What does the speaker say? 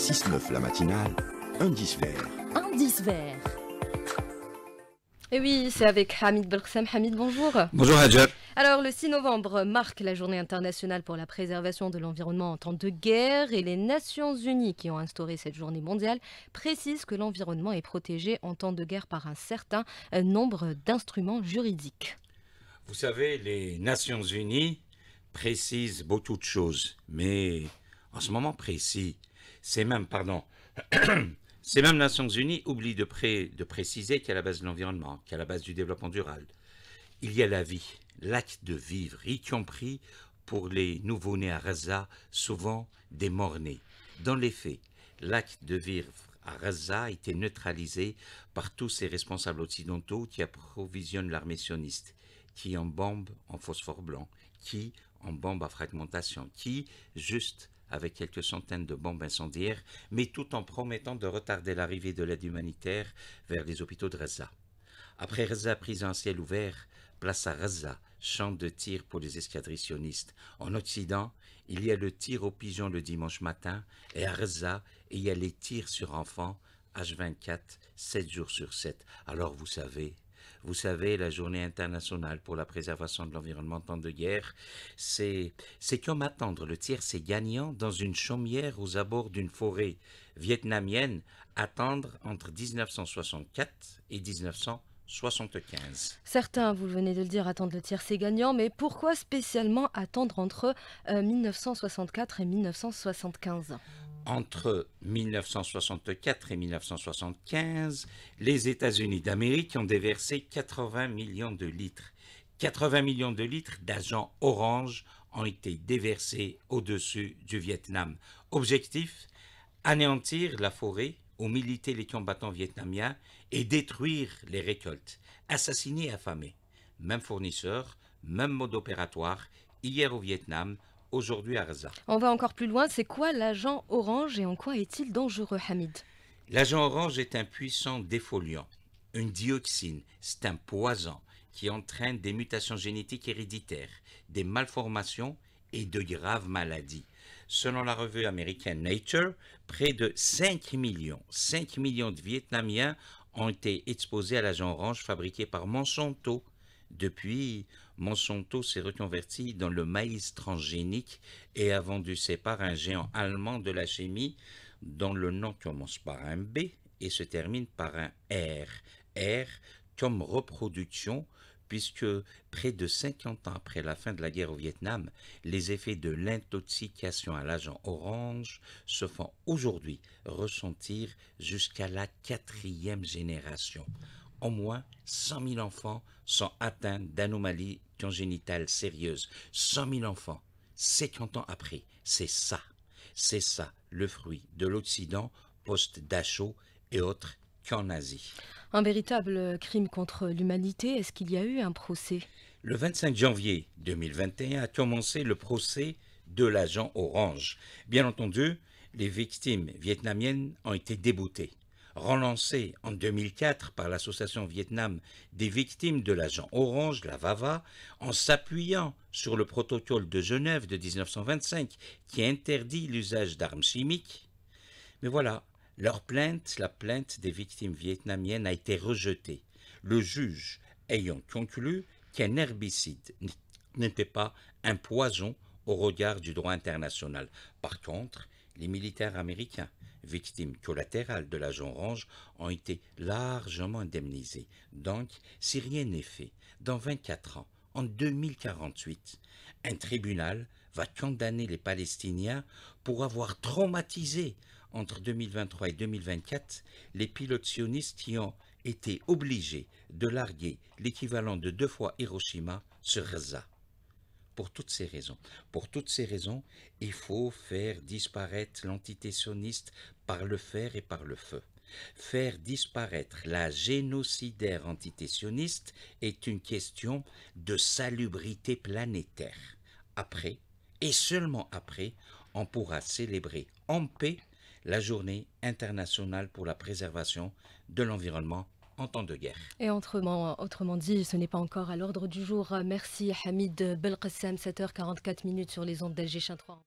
6-9 la matinale, indice vert. Indice vert. Et eh oui, c'est avec Hamid Belkhsam. Hamid, bonjour. Bonjour Hadjab. Alors, le 6 novembre marque la journée internationale pour la préservation de l'environnement en temps de guerre et les Nations Unies qui ont instauré cette journée mondiale précisent que l'environnement est protégé en temps de guerre par un certain euh, nombre d'instruments juridiques. Vous savez, les Nations Unies précisent beaucoup de choses, mais en ce moment précis, ces mêmes, pardon, ces mêmes Nations Unies oublient de, près de préciser qu'à la base de l'environnement, qu'à la base du développement durable, il y a la vie, l'acte de vivre, y compris pour les nouveaux nés à Raza, souvent des morts-nés. Dans les faits, l'acte de vivre à Raza a été neutralisé par tous ces responsables occidentaux qui approvisionnent l'armée sioniste, qui en bombe en phosphore blanc, qui en bombe à fragmentation, qui, juste avec quelques centaines de bombes incendiaires, mais tout en promettant de retarder l'arrivée de l'aide humanitaire vers les hôpitaux de Reza. Après Reza prise en ciel ouvert, place à Reza, champ de tir pour les escadrilles sionistes. En Occident, il y a le tir aux pigeons le dimanche matin, et à Reza, il y a les tirs sur enfants, H24, 7 jours sur 7. Alors vous savez, vous savez, la journée internationale pour la préservation de l'environnement en temps de guerre, c'est comme attendre le tiers c'est gagnant dans une chaumière aux abords d'une forêt vietnamienne, attendre entre 1964 et 1975. Certains, vous venez de le dire, attendre le tiers, c'est gagnant, mais pourquoi spécialement attendre entre 1964 euh, et 1975 entre 1964 et 1975, les États-Unis d'Amérique ont déversé 80 millions de litres. 80 millions de litres d'agents orange ont été déversés au-dessus du Vietnam. Objectif Anéantir la forêt où militaient les combattants vietnamiens et détruire les récoltes. Assassinés et affamés. Même fournisseur, même mode opératoire, hier au Vietnam, aujourd'hui à On va encore plus loin, c'est quoi l'agent orange et en quoi est-il dangereux, Hamid L'agent orange est un puissant défoliant, une dioxine, c'est un poison qui entraîne des mutations génétiques héréditaires, des malformations et de graves maladies. Selon la revue américaine Nature, près de 5 millions, 5 millions de Vietnamiens ont été exposés à l'agent orange fabriqué par Monsanto depuis, Monsanto s'est reconverti dans le maïs transgénique et a vendu ses parts à un géant allemand de la chimie dont le nom commence par un B et se termine par un R. R comme reproduction, puisque près de 50 ans après la fin de la guerre au Vietnam, les effets de l'intoxication à l'agent orange se font aujourd'hui ressentir jusqu'à la quatrième génération au moins 100 000 enfants sont atteints d'anomalies congénitales sérieuses. 100 000 enfants, 50 ans après, c'est ça. C'est ça, le fruit de l'Occident post-Dachau et autres qu'en Asie. Un véritable crime contre l'humanité, est-ce qu'il y a eu un procès Le 25 janvier 2021 a commencé le procès de l'agent Orange. Bien entendu, les victimes vietnamiennes ont été déboutées renlancé en 2004 par l'association Vietnam des victimes de l'agent orange, la VAVA, en s'appuyant sur le protocole de Genève de 1925 qui interdit l'usage d'armes chimiques. Mais voilà, leur plainte, la plainte des victimes vietnamiennes, a été rejetée, le juge ayant conclu qu'un herbicide n'était pas un poison au regard du droit international. Par contre, les militaires américains, victimes collatérales de la orange, ont été largement indemnisés. Donc, si rien n'est fait, dans 24 ans, en 2048, un tribunal va condamner les Palestiniens pour avoir traumatisé entre 2023 et 2024 les pilotes sionistes qui ont été obligés de larguer l'équivalent de deux fois Hiroshima sur Gaza pour toutes ces raisons. Pour toutes ces raisons, il faut faire disparaître l'entité sioniste par le fer et par le feu. Faire disparaître la génocidaire entité sioniste est une question de salubrité planétaire. Après, et seulement après, on pourra célébrer en paix la journée internationale pour la préservation de l'environnement temps de guerre. Et autrement, autrement dit, ce n'est pas encore à l'ordre du jour. Merci Hamid Belkacem, 7h44 minutes sur les ondes d'Alger 3.